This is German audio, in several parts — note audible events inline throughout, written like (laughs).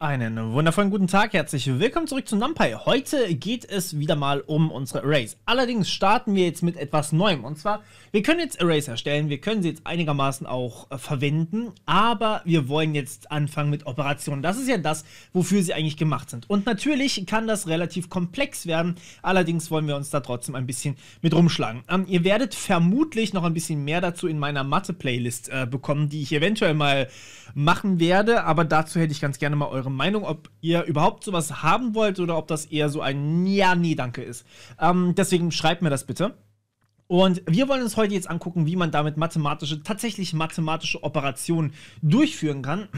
Einen wundervollen guten Tag, herzlich willkommen zurück zu Numpy. Heute geht es wieder mal um unsere Arrays. Allerdings starten wir jetzt mit etwas Neuem. Und zwar, wir können jetzt Arrays erstellen, wir können sie jetzt einigermaßen auch äh, verwenden, aber wir wollen jetzt anfangen mit Operationen. Das ist ja das, wofür sie eigentlich gemacht sind. Und natürlich kann das relativ komplex werden, allerdings wollen wir uns da trotzdem ein bisschen mit rumschlagen. Ähm, ihr werdet vermutlich noch ein bisschen mehr dazu in meiner Mathe-Playlist äh, bekommen, die ich eventuell mal machen werde, aber dazu hätte ich ganz gerne mal eure andere Meinung, ob ihr überhaupt sowas haben wollt oder ob das eher so ein Ja, nee, danke ist. Ähm, deswegen schreibt mir das bitte. Und wir wollen uns heute jetzt angucken, wie man damit mathematische, tatsächlich mathematische Operationen durchführen kann.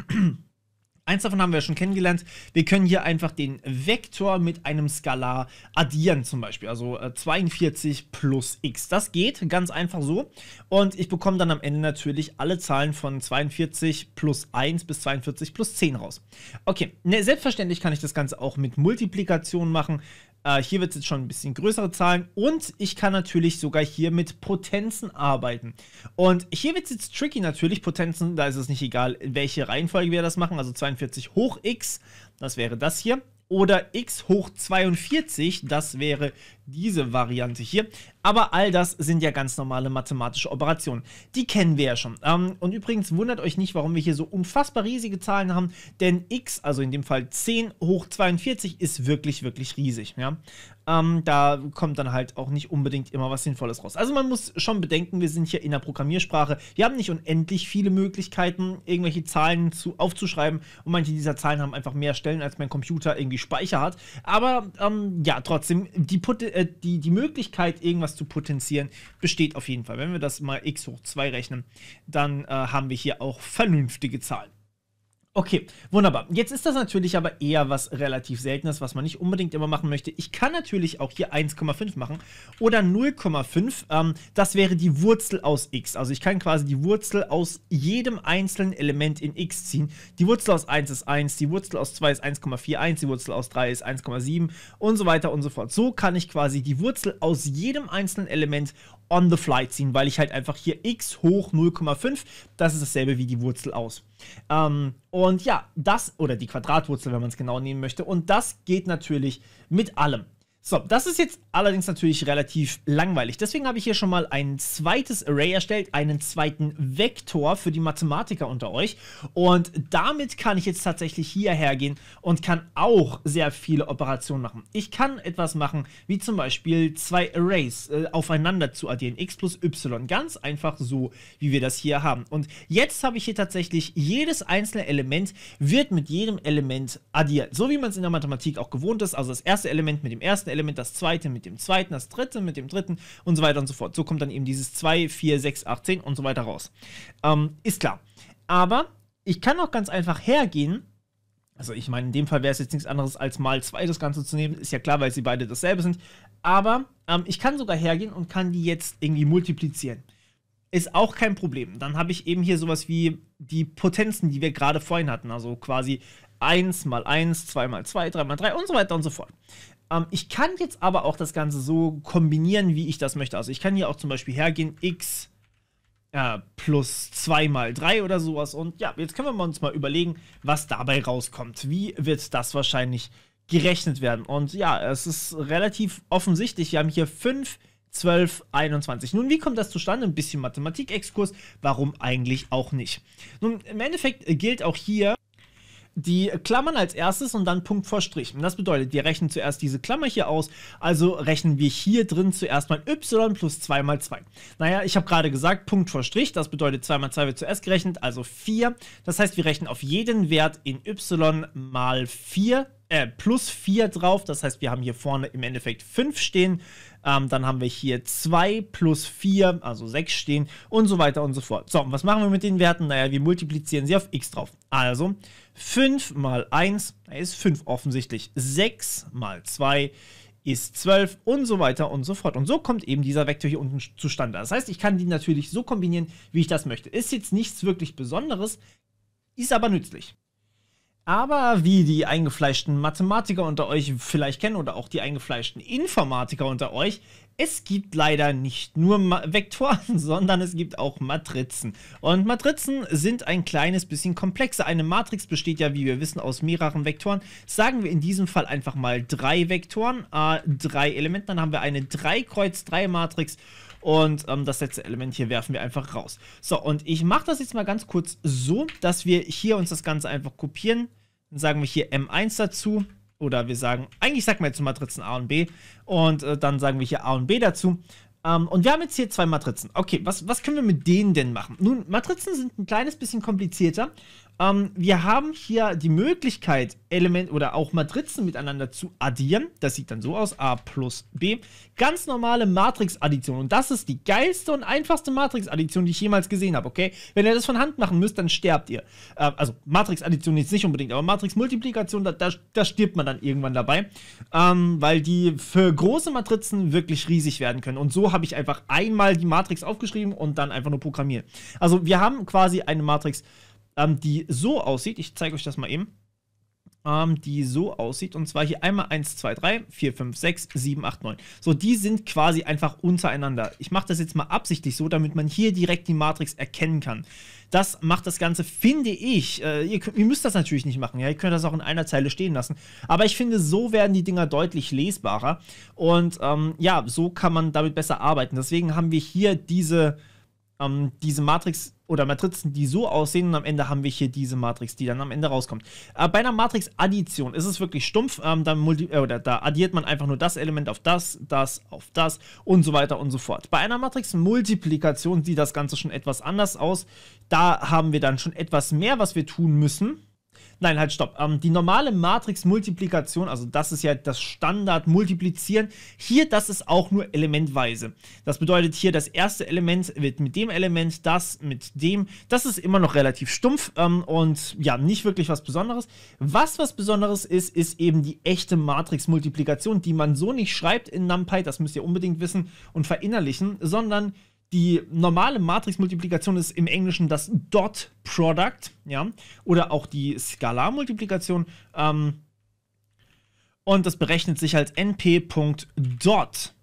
Eins davon haben wir schon kennengelernt. Wir können hier einfach den Vektor mit einem Skalar addieren zum Beispiel. Also 42 äh, plus x. Das geht ganz einfach so. Und ich bekomme dann am Ende natürlich alle Zahlen von 42 plus 1 bis 42 plus 10 raus. Okay, ne, selbstverständlich kann ich das Ganze auch mit Multiplikation machen. Äh, hier wird es jetzt schon ein bisschen größere Zahlen und ich kann natürlich sogar hier mit Potenzen arbeiten. Und hier wird es jetzt tricky natürlich. Potenzen, da ist es nicht egal, in welche Reihenfolge wir das machen. Also 42 hoch x, das wäre das hier. Oder x hoch 42, das wäre diese Variante hier. Aber all das sind ja ganz normale mathematische Operationen. Die kennen wir ja schon. Ähm, und übrigens wundert euch nicht, warum wir hier so unfassbar riesige Zahlen haben, denn x, also in dem Fall 10 hoch 42, ist wirklich, wirklich riesig. Ja? Ähm, da kommt dann halt auch nicht unbedingt immer was Sinnvolles raus. Also man muss schon bedenken, wir sind hier in der Programmiersprache. Wir haben nicht unendlich viele Möglichkeiten, irgendwelche Zahlen zu, aufzuschreiben. Und manche dieser Zahlen haben einfach mehr Stellen, als mein Computer irgendwie Speicher hat. Aber ähm, ja, trotzdem, die Potenzial äh, äh, die, die Möglichkeit, irgendwas zu potenzieren, besteht auf jeden Fall. Wenn wir das mal x hoch 2 rechnen, dann äh, haben wir hier auch vernünftige Zahlen. Okay, wunderbar. Jetzt ist das natürlich aber eher was relativ Seltenes, was man nicht unbedingt immer machen möchte. Ich kann natürlich auch hier 1,5 machen oder 0,5. Ähm, das wäre die Wurzel aus x. Also ich kann quasi die Wurzel aus jedem einzelnen Element in x ziehen. Die Wurzel aus 1 ist 1, die Wurzel aus 2 ist 1,41, die Wurzel aus 3 ist 1,7 und so weiter und so fort. So kann ich quasi die Wurzel aus jedem einzelnen Element on the fly ziehen, weil ich halt einfach hier x hoch 0,5, das ist dasselbe wie die Wurzel aus. Ähm, und ja, das, oder die Quadratwurzel, wenn man es genau nehmen möchte, und das geht natürlich mit allem. So, das ist jetzt allerdings natürlich relativ langweilig. Deswegen habe ich hier schon mal ein zweites Array erstellt, einen zweiten Vektor für die Mathematiker unter euch. Und damit kann ich jetzt tatsächlich hierher gehen und kann auch sehr viele Operationen machen. Ich kann etwas machen, wie zum Beispiel zwei Arrays äh, aufeinander zu addieren, x plus y. Ganz einfach so, wie wir das hier haben. Und jetzt habe ich hier tatsächlich jedes einzelne Element wird mit jedem Element addiert. So wie man es in der Mathematik auch gewohnt ist. Also das erste Element mit dem ersten ersten Element das zweite mit dem zweiten, das dritte mit dem dritten und so weiter und so fort. So kommt dann eben dieses 2, 4, 6, 8, 10 und so weiter raus. Ähm, ist klar. Aber ich kann auch ganz einfach hergehen also ich meine, in dem Fall wäre es jetzt nichts anderes, als mal zwei das Ganze zu nehmen. Ist ja klar, weil sie beide dasselbe sind. Aber ähm, ich kann sogar hergehen und kann die jetzt irgendwie multiplizieren. Ist auch kein Problem. Dann habe ich eben hier sowas wie die Potenzen, die wir gerade vorhin hatten. Also quasi 1 mal 1, 2 mal 2, 3 mal 3 und so weiter und so fort. Ähm, ich kann jetzt aber auch das Ganze so kombinieren, wie ich das möchte. Also ich kann hier auch zum Beispiel hergehen, x äh, plus 2 mal 3 oder sowas. Und ja, jetzt können wir uns mal überlegen, was dabei rauskommt. Wie wird das wahrscheinlich gerechnet werden? Und ja, es ist relativ offensichtlich. Wir haben hier 5 12, 21. Nun, wie kommt das zustande? Ein bisschen Mathematikexkurs. warum eigentlich auch nicht? Nun, im Endeffekt gilt auch hier, die Klammern als erstes und dann Punkt vor Strich. Und das bedeutet, wir rechnen zuerst diese Klammer hier aus, also rechnen wir hier drin zuerst mal y plus 2 mal 2. Naja, ich habe gerade gesagt, Punkt vor Strich, das bedeutet 2 mal 2 wird zuerst gerechnet, also 4. Das heißt, wir rechnen auf jeden Wert in y mal 4 äh, plus 4 drauf. Das heißt, wir haben hier vorne im Endeffekt 5 stehen. Ähm, dann haben wir hier 2 plus 4, also 6 stehen und so weiter und so fort. So, und was machen wir mit den Werten? Naja, wir multiplizieren sie auf x drauf. Also 5 mal 1 ist 5 offensichtlich. 6 mal 2 ist 12 und so weiter und so fort. Und so kommt eben dieser Vektor hier unten zustande. Das heißt, ich kann die natürlich so kombinieren, wie ich das möchte. Ist jetzt nichts wirklich Besonderes, ist aber nützlich. Aber wie die eingefleischten Mathematiker unter euch vielleicht kennen oder auch die eingefleischten Informatiker unter euch, es gibt leider nicht nur Ma Vektoren, (laughs) sondern es gibt auch Matrizen. Und Matrizen sind ein kleines bisschen komplexer. Eine Matrix besteht ja, wie wir wissen, aus mehreren Vektoren. Sagen wir in diesem Fall einfach mal drei Vektoren, äh, drei Elementen. Dann haben wir eine 3 Kreuz 3 Matrix und ähm, das letzte Element hier werfen wir einfach raus. So, und ich mache das jetzt mal ganz kurz so, dass wir hier uns das Ganze einfach kopieren. Dann sagen wir hier M1 dazu. Oder wir sagen, eigentlich sagen wir jetzt Matrizen A und B. Und äh, dann sagen wir hier A und B dazu. Um, ähm, und wir haben jetzt hier zwei Matrizen. Okay, was, was können wir mit denen denn machen? Nun, Matrizen sind ein kleines bisschen komplizierter. Ähm, wir haben hier die Möglichkeit, Element oder auch Matrizen miteinander zu addieren. Das sieht dann so aus, A plus B. Ganz normale Matrix-Addition. Und das ist die geilste und einfachste Matrix-Addition, die ich jemals gesehen habe, okay? Wenn ihr das von Hand machen müsst, dann sterbt ihr. Äh, also Matrix-Addition ist nicht unbedingt, aber Matrix-Multiplikation, da, da, da, stirbt man dann irgendwann dabei. Ähm, weil die für große Matrizen wirklich riesig werden können. Und so habe ich einfach einmal die Matrix aufgeschrieben und dann einfach nur programmiert. Also wir haben quasi eine Matrix- ähm, die so aussieht. Ich zeige euch das mal eben. Ähm, die so aussieht. Und zwar hier einmal 1, 2, 3, 4, 5, 6, 7, 8, 9. So, die sind quasi einfach untereinander. Ich mache das jetzt mal absichtlich so, damit man hier direkt die Matrix erkennen kann. Das macht das Ganze, finde ich. Äh, ihr, könnt, ihr, müsst das natürlich nicht machen, ja. Ihr könnt das auch in einer Zeile stehen lassen. Aber ich finde, so werden die Dinger deutlich lesbarer. Und ähm, ja, so kann man damit besser arbeiten. Deswegen haben wir hier diese, ähm, diese Matrix oder Matrizen, die so aussehen und am Ende haben wir hier diese Matrix, die dann am Ende rauskommt. Äh, bei einer Matrix-Addition ist es wirklich stumpf, ähm, da, äh, da, addiert man einfach nur das Element auf das, das auf das und so weiter und so fort. Bei einer Matrix-Multiplikation sieht das Ganze schon etwas anders aus, da haben wir dann schon etwas mehr, was wir tun müssen. Nein, halt, stopp. Ähm, die normale Matrix-Multiplikation, also das ist ja das Standard-Multiplizieren. Hier, das ist auch nur elementweise. Das bedeutet hier, das erste Element wird mit dem Element, das mit dem. Das ist immer noch relativ stumpf ähm, und ja, nicht wirklich was Besonderes. Was was Besonderes ist, ist eben die echte Matrix-Multiplikation, die man so nicht schreibt in NumPy, das müsst ihr unbedingt wissen und verinnerlichen, sondern die normale Matrix-Multiplikation ist im Englischen das Dot Product, ja, oder auch die Skalarmultiplikation. Ähm, und das berechnet sich als np.dot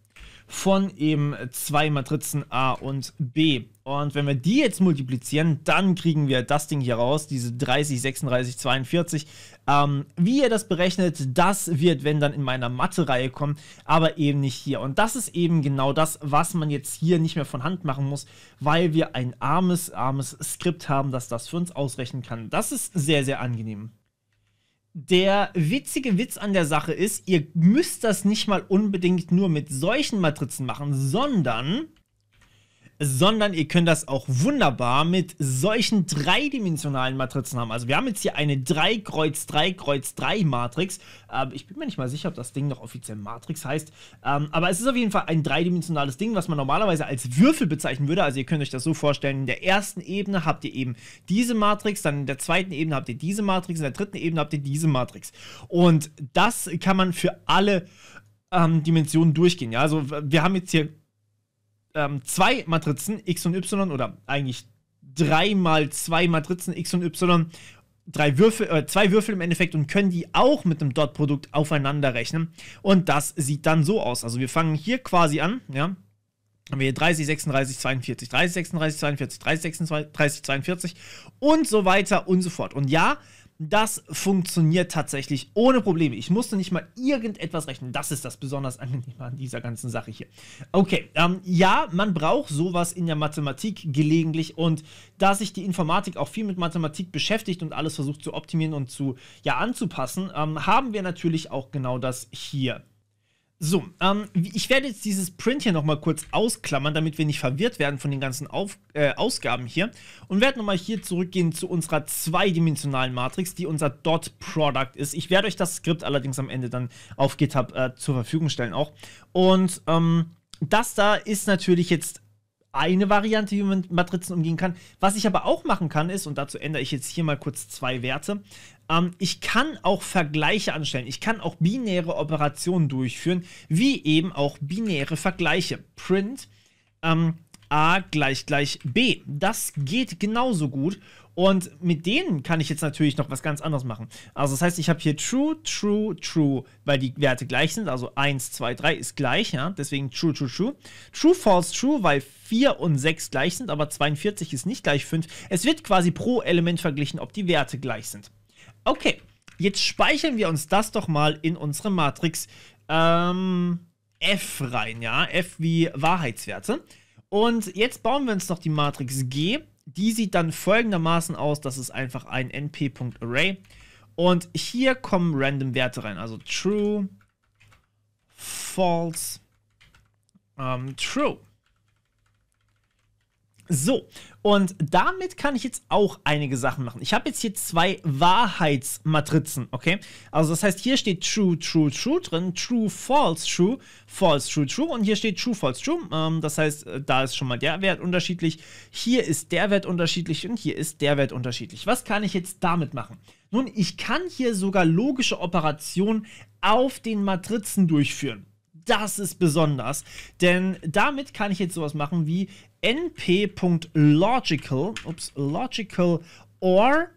von eben zwei Matrizen A und B. Und wenn wir die jetzt multiplizieren, dann kriegen wir das Ding hier raus, diese 30, 36, 42. Ähm, wie ihr das berechnet, das wird, wenn dann in meiner Mathe-Reihe kommen, aber eben nicht hier. Und das ist eben genau das, was man jetzt hier nicht mehr von Hand machen muss, weil wir ein armes, armes Skript haben, das das für uns ausrechnen kann. Das ist sehr, sehr angenehm der witzige Witz an der Sache ist, ihr müsst das nicht mal unbedingt nur mit solchen Matrizen machen, sondern sondern ihr könnt das auch wunderbar mit solchen dreidimensionalen Matrizen haben. Also wir haben jetzt hier eine 3 Kreuz 3 Kreuz 3 Matrix. Ähm, ich bin mir nicht mal sicher, ob das Ding noch offiziell Matrix heißt. Ähm, aber es ist auf jeden Fall ein dreidimensionales Ding, was man normalerweise als Würfel bezeichnen würde. Also ihr könnt euch das so vorstellen, in der ersten Ebene habt ihr eben diese Matrix, dann in der zweiten Ebene habt ihr diese Matrix, in der dritten Ebene habt ihr diese Matrix. Und das kann man für alle ähm, Dimensionen durchgehen. Ja? Also wir haben jetzt hier ähm, zwei Matrizen X und Y oder eigentlich drei mal zwei Matrizen X und Y, drei Würfel, äh, zwei Würfel im Endeffekt und können die auch mit einem Dot-Produkt aufeinander rechnen. Und das sieht dann so aus. Also wir fangen hier quasi an, ja, haben wir hier 30, 36, 42, 30, 36, 42, 30, 36, 42 und so weiter und so fort. Und ja, das funktioniert tatsächlich ohne Probleme. Ich musste nicht mal irgendetwas rechnen. Das ist das besonders Angenehme an dieser ganzen Sache hier. Okay, ähm, ja, man braucht sowas in der Mathematik gelegentlich und da sich die Informatik auch viel mit Mathematik beschäftigt und alles versucht zu optimieren und zu ja anzupassen, ähm, haben wir natürlich auch genau das hier. So, ähm, ich werde jetzt dieses Print hier nochmal kurz ausklammern, damit wir nicht verwirrt werden von den ganzen Auf äh, Ausgaben hier. Und werde nochmal hier zurückgehen zu unserer zweidimensionalen Matrix, die unser Dot Product ist. Ich werde euch das Skript allerdings am Ende dann auf GitHub äh, zur Verfügung stellen auch. Und ähm, das da ist natürlich jetzt eine Variante, wie man mit Matrizen umgehen kann. Was ich aber auch machen kann ist, und dazu ändere ich jetzt hier mal kurz zwei Werte, ähm, ich kann auch Vergleiche anstellen. Ich kann auch binäre Operationen durchführen, wie eben auch binäre Vergleiche. Print ähm, A gleich gleich B. Das geht genauso gut. Und mit denen kann ich jetzt natürlich noch was ganz anderes machen. Also das heißt, ich habe hier true, true, true, weil die Werte gleich sind. Also 1, 2, 3 ist gleich, ja. Deswegen true, true, true. True, false, true, weil 4 und 6 gleich sind, aber 42 ist nicht gleich 5. Es wird quasi pro Element verglichen, ob die Werte gleich sind. Okay, jetzt speichern wir uns das doch mal in unsere Matrix ähm, F rein, ja? F wie Wahrheitswerte. Und jetzt bauen wir uns noch die Matrix G. Die sieht dann folgendermaßen aus, das ist einfach ein np.array. Und hier kommen random Werte rein, also true, false, ähm, true. So, und damit kann ich jetzt auch einige Sachen machen. Ich habe jetzt hier zwei Wahrheitsmatrizen, okay? Also das heißt, hier steht True, True, True drin, True, False, True, False, True, True und hier steht True, False, True. Ähm, das heißt, äh, da ist schon mal der Wert unterschiedlich, hier ist der Wert unterschiedlich und hier ist der Wert unterschiedlich. Was kann ich jetzt damit machen? Nun, ich kann hier sogar logische Operationen auf den Matrizen durchführen das ist besonders, denn damit kann ich jetzt sowas machen wie, np.logical, ups, logical or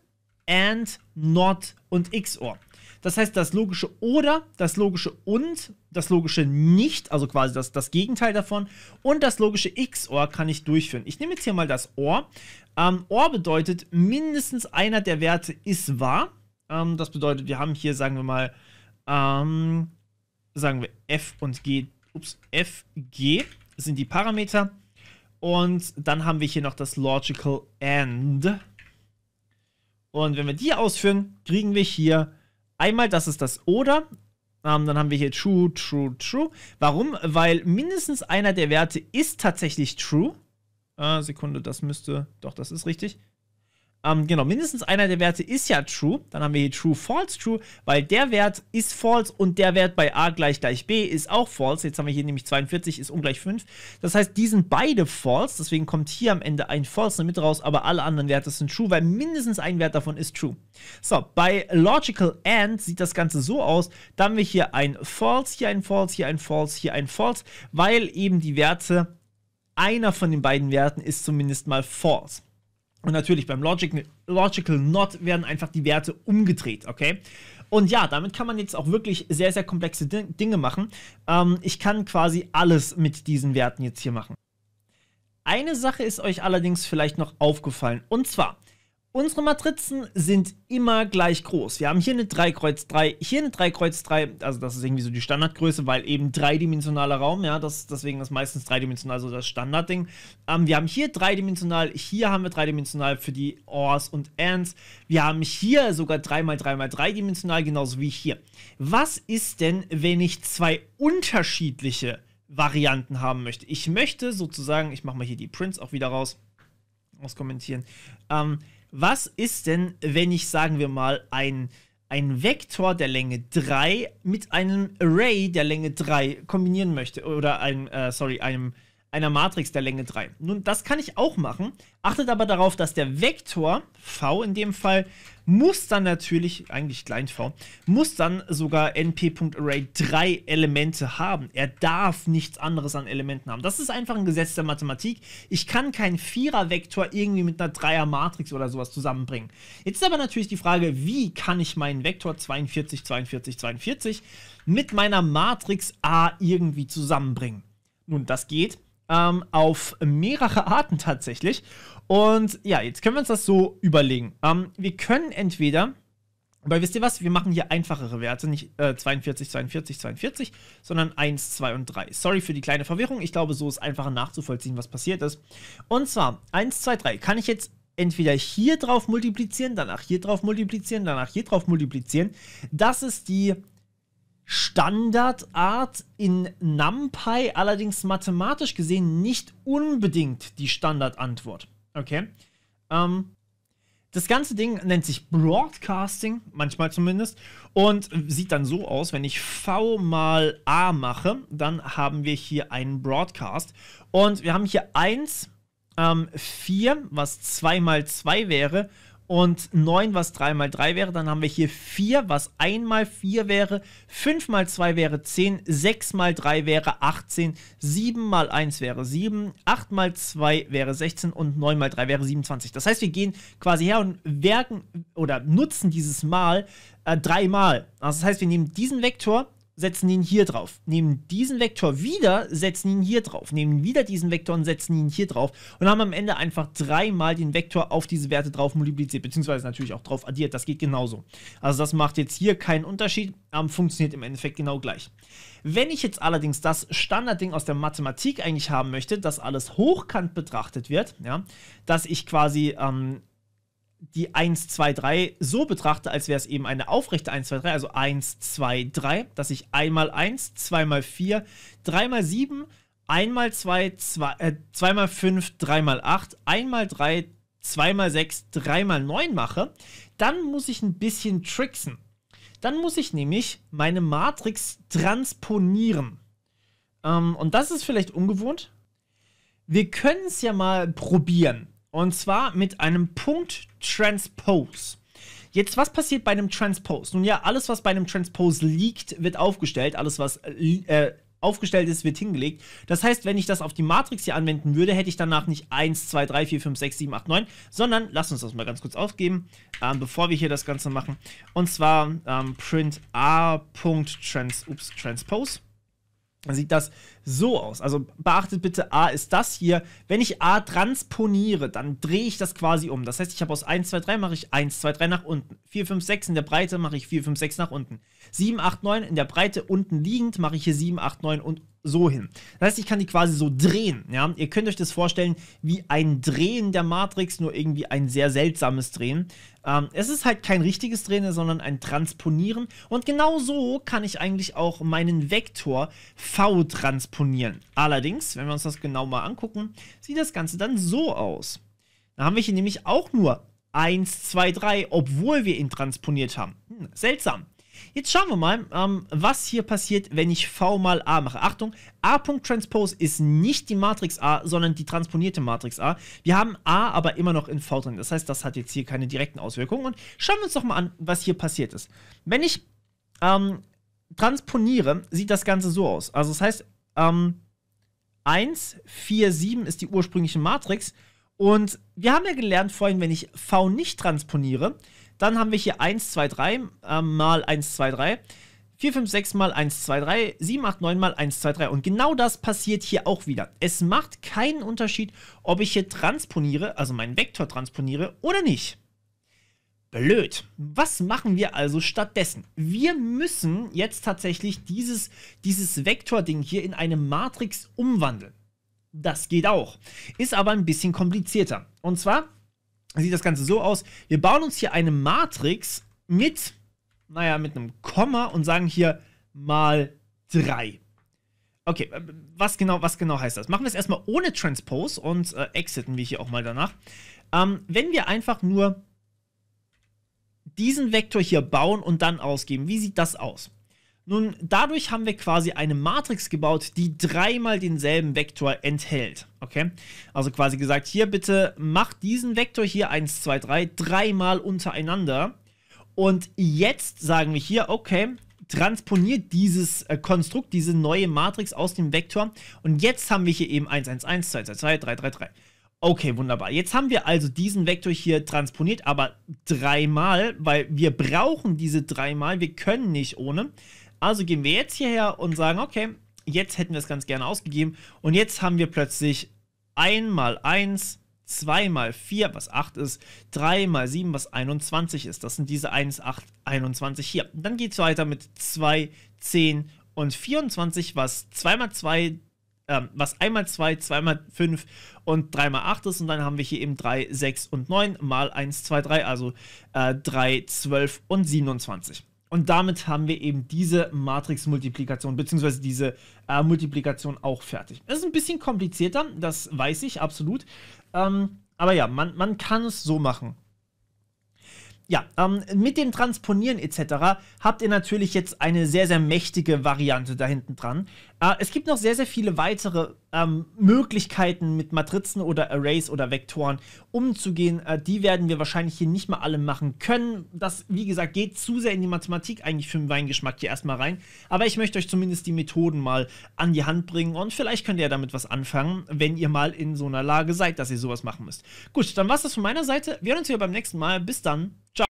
and not und XOR. Das heißt, das logische oder, das logische und, das logische nicht, also quasi das, das Gegenteil davon, und das logische XOR kann ich durchführen. Ich nehme jetzt hier mal das OR. Ähm, OR bedeutet, mindestens einer der Werte ist wahr. Ähm, das bedeutet, wir haben hier, sagen wir mal, ähm, sagen wir F und G, ups, F, G sind die Parameter. Und dann haben wir hier noch das Logical AND. Und wenn wir die ausführen, kriegen wir hier einmal, das ist das Oder. Ähm, dann haben wir hier True, True, True. Warum? Weil mindestens einer der Werte ist tatsächlich True. Äh, Sekunde, das müsste, doch, das ist richtig. Ähm, genau, mindestens einer der Werte ist ja true. Dann haben wir hier true, false, true, weil der Wert ist false und der Wert bei a gleich gleich b ist auch false. Jetzt haben wir hier nämlich 42 ist ungleich 5. Das heißt, die sind beide false, deswegen kommt hier am Ende ein false in der Mitte raus, aber alle anderen Werte sind true, weil mindestens ein Wert davon ist true. So, bei logical and sieht das Ganze so aus, da haben wir hier ein false, hier ein false, hier ein false, hier ein false, weil eben die Werte einer von den beiden Werten ist zumindest mal false. Und natürlich beim Logic, Logical Not werden einfach die Werte umgedreht, okay? Und ja, damit kann man jetzt auch wirklich sehr, sehr komplexe Dinge machen. Ähm, ich kann quasi alles mit diesen Werten jetzt hier machen. Eine Sache ist euch allerdings vielleicht noch aufgefallen. Und zwar, Unsere Matrizen sind immer gleich groß. Wir haben hier eine 3 Kreuz 3, hier eine 3 Kreuz 3, also das ist irgendwie so die Standardgröße, weil eben dreidimensionaler Raum, ja, das, deswegen ist meistens dreidimensional so das Standardding. Ähm, wir haben hier dreidimensional, hier haben wir dreidimensional für die Ors und Ands. Wir haben hier sogar 3x3x3 dreidimensional, genauso wie hier. Was ist denn, wenn ich zwei unterschiedliche Varianten haben möchte? Ich möchte sozusagen, ich mache mal hier die Prints auch wieder raus, auskommentieren, ähm, was ist denn, wenn ich, sagen wir mal, ein, ein Vektor der Länge 3 mit einem Array der Länge 3 kombinieren möchte? Oder ein, äh, sorry, einem, äh, einer Matrix der Länge 3. Nun, das kann ich auch machen. Achtet aber darauf, dass der Vektor v in dem Fall muss dann natürlich, eigentlich klein v, muss dann sogar np.array drei Elemente haben. Er darf nichts anderes an Elementen haben. Das ist einfach ein Gesetz der Mathematik. Ich kann keinen Vierer-Vektor irgendwie mit einer Dreier-Matrix oder sowas zusammenbringen. Jetzt ist aber natürlich die Frage, wie kann ich meinen Vektor 42, 42, 42 mit meiner Matrix A irgendwie zusammenbringen? Nun, das geht ähm, auf mehrere Arten tatsächlich. Und ja, jetzt können wir uns das so überlegen. Ähm, wir können entweder, weil wisst ihr was, wir machen hier einfachere Werte, nicht äh, 42, 42, 42, sondern 1, 2 und 3. Sorry für die kleine Verwirrung, ich glaube, so ist einfacher nachzuvollziehen, was passiert ist. Und zwar 1, 2, 3 kann ich jetzt entweder hier drauf multiplizieren, danach hier drauf multiplizieren, danach hier drauf multiplizieren. Das ist die Standardart in NumPy allerdings mathematisch gesehen nicht unbedingt die Standardantwort. Okay. Ähm, das ganze Ding nennt sich Broadcasting, manchmal zumindest, und sieht dann so aus, wenn ich V mal A mache, dann haben wir hier einen Broadcast. Und wir haben hier 1, ähm, 4, was 2 mal 2 wäre, und 9, was 3 mal 3 wäre. Dann haben wir hier 4, was 1 mal 4 wäre. 5 mal 2 wäre 10, 6 mal 3 wäre 18, 7 mal 1 wäre 7, 8 mal 2 wäre 16 und 9 mal 3 wäre 27. Das heißt, wir gehen quasi her und werken oder nutzen dieses Mal äh, dreimal. Also das heißt, wir nehmen diesen Vektor, setzen ihn hier drauf, nehmen diesen Vektor wieder, setzen ihn hier drauf, nehmen wieder diesen Vektor und setzen ihn hier drauf und haben am Ende einfach dreimal den Vektor auf diese Werte drauf multipliziert, beziehungsweise natürlich auch drauf addiert. Das geht genauso. Also das macht jetzt hier keinen Unterschied, ähm, funktioniert im Endeffekt genau gleich. Wenn ich jetzt allerdings das Standardding aus der Mathematik eigentlich haben möchte, dass alles hochkant betrachtet wird, ja, dass ich quasi ähm, die 1, 2, 3 so betrachte, als wäre es eben eine aufrechte 1, 2, 3, also 1, 2, 3, dass ich einmal 1, 2 mal 4, 3 mal 7, 1 mal 2, 2 äh, zweimal 5, mal 8, 1 mal 3, 2 mal 6, 3 mal 9 mache, dann muss ich ein bisschen tricksen. Dann muss ich nämlich meine Matrix transponieren. Ähm, und das ist vielleicht ungewohnt. Wir können es ja mal probieren. Und zwar mit einem Punkt Transpose. Jetzt, was passiert bei einem Transpose? Nun ja, alles, was bei einem Transpose liegt, wird aufgestellt. Alles, was äh, äh aufgestellt ist, wird hingelegt. Das heißt, wenn ich das auf die Matrix hier anwenden würde, hätte ich danach nicht 1, 2, 3, 4, 5, 6, 7, 8, 9, sondern, lass uns das mal ganz kurz aufgeben, ähm, bevor wir hier das Ganze machen. Und zwar ähm, print a.transpose. Ups, Transpose. Dann sieht das so aus. Also beachtet bitte, A ist das hier. Wenn ich A transponiere, dann drehe ich das quasi um. Das heißt, ich habe aus 1, 2, 3 mache ich 1, 2, 3 nach unten. 4, 5, 6 in der Breite mache ich 4, 5, 6 nach unten. 7, 8, 9 in der Breite unten liegend mache ich hier 7, 8, 9 und so hin. Das heißt, ich kann die quasi so drehen. Ja? Ihr könnt euch das vorstellen wie ein Drehen der Matrix, nur irgendwie ein sehr seltsames Drehen. Ähm, es ist halt kein richtiges Drehen, sondern ein Transponieren. Und genau so kann ich eigentlich auch meinen Vektor V transponieren komponieren. Allerdings, wenn wir uns das genau mal angucken, sieht das Ganze dann so aus. Da haben wir hier nämlich auch nur 1, 2, 3, obwohl wir ihn transponiert haben. Hm, seltsam. Jetzt schauen wir mal, ähm, was hier passiert, wenn ich V mal A mache. Achtung, A.Transpose ist nicht die Matrix A, sondern die transponierte Matrix A. Wir haben A aber immer noch in V drin. Das heißt, das hat jetzt hier keine direkten Auswirkungen. Und schauen wir uns doch mal an, was hier passiert ist. Wenn ich ähm, transponiere, sieht das Ganze so aus. Also das heißt, ähm, 1, 4, 7 ist die ursprüngliche Matrix. Und wir haben ja gelernt vorhin, wenn ich V nicht transponiere, dann haben wir hier 1, 2, 3 äh, mal 1, 2, 3. 4, 5, 6 mal 1, 2, 3, 7, 8, 9 mal 1, 2, 3. Und genau das passiert hier auch wieder. Es macht keinen Unterschied, ob ich hier transponiere, also meinen Vektor transponiere oder nicht blöd. Was machen wir also stattdessen? Wir müssen jetzt tatsächlich dieses, dieses vektor hier in eine Matrix umwandeln. Das geht auch. Ist aber ein bisschen komplizierter. Und zwar sieht das Ganze so aus. Wir bauen uns hier eine Matrix mit, naja, mit einem Komma und sagen hier mal 3. Okay, äh, was genau, was genau heißt das? Machen wir es erstmal ohne Transpose und äh, exiten wir hier auch mal danach. Ähm, wenn wir einfach nur diesen Vektor hier bauen und dann ausgeben. Wie sieht das aus? Nun, dadurch haben wir quasi eine Matrix gebaut, die dreimal denselben Vektor enthält. Okay? Also quasi gesagt, hier bitte macht diesen Vektor hier 1, 2, 3 dreimal untereinander. Und jetzt sagen wir hier, okay, transponiert dieses äh, Konstrukt, diese neue Matrix aus dem Vektor. Und jetzt haben wir hier eben 1, 1, 1, 2, 2, 2, 3, 3, 3. Okay, wunderbar. Jetzt haben wir also diesen Vektor hier transponiert, aber dreimal, weil wir brauchen diese dreimal. Wir können nicht ohne. Also gehen wir jetzt hierher und sagen, okay, jetzt hätten wir es ganz gerne ausgegeben. Und jetzt haben wir plötzlich 1 mal 1, 2 mal 4, was 8 ist, 3 mal 7, was 21 ist. Das sind diese 1, 8, 21 hier. dann geht es weiter mit 2, 10 und 24, was 2 mal 2, ähm, was einmal 2, 2 mal 5 und 3 mal 8 ist. Und dann haben wir hier eben 3, 6 und 9 mal 1, 2, 3, also äh, 3, 12 und 27. Und damit haben wir eben diese Matrix-Multiplikation, bzw. diese äh, Multiplikation auch fertig. Das ist ein bisschen komplizierter, das weiß ich absolut. Ähm, aber ja, man, man kann es so machen. Ja, ähm, mit dem Transponieren etc. habt ihr natürlich jetzt eine sehr, sehr mächtige Variante da hinten dran. Äh, es gibt noch sehr, sehr viele weitere ähm, Möglichkeiten, mit Matrizen oder Arrays oder Vektoren umzugehen. Äh, die werden wir wahrscheinlich hier nicht mal alle machen können. Das, wie gesagt, geht zu sehr in die Mathematik eigentlich für den Weingeschmack hier erstmal rein. Aber ich möchte euch zumindest die Methoden mal an die Hand bringen und vielleicht könnt ihr damit was anfangen, wenn ihr mal in so einer Lage seid, dass ihr sowas machen müsst. Gut, dann war es das von meiner Seite. Wir hören uns wieder beim nächsten Mal. Bis dann. Ciao.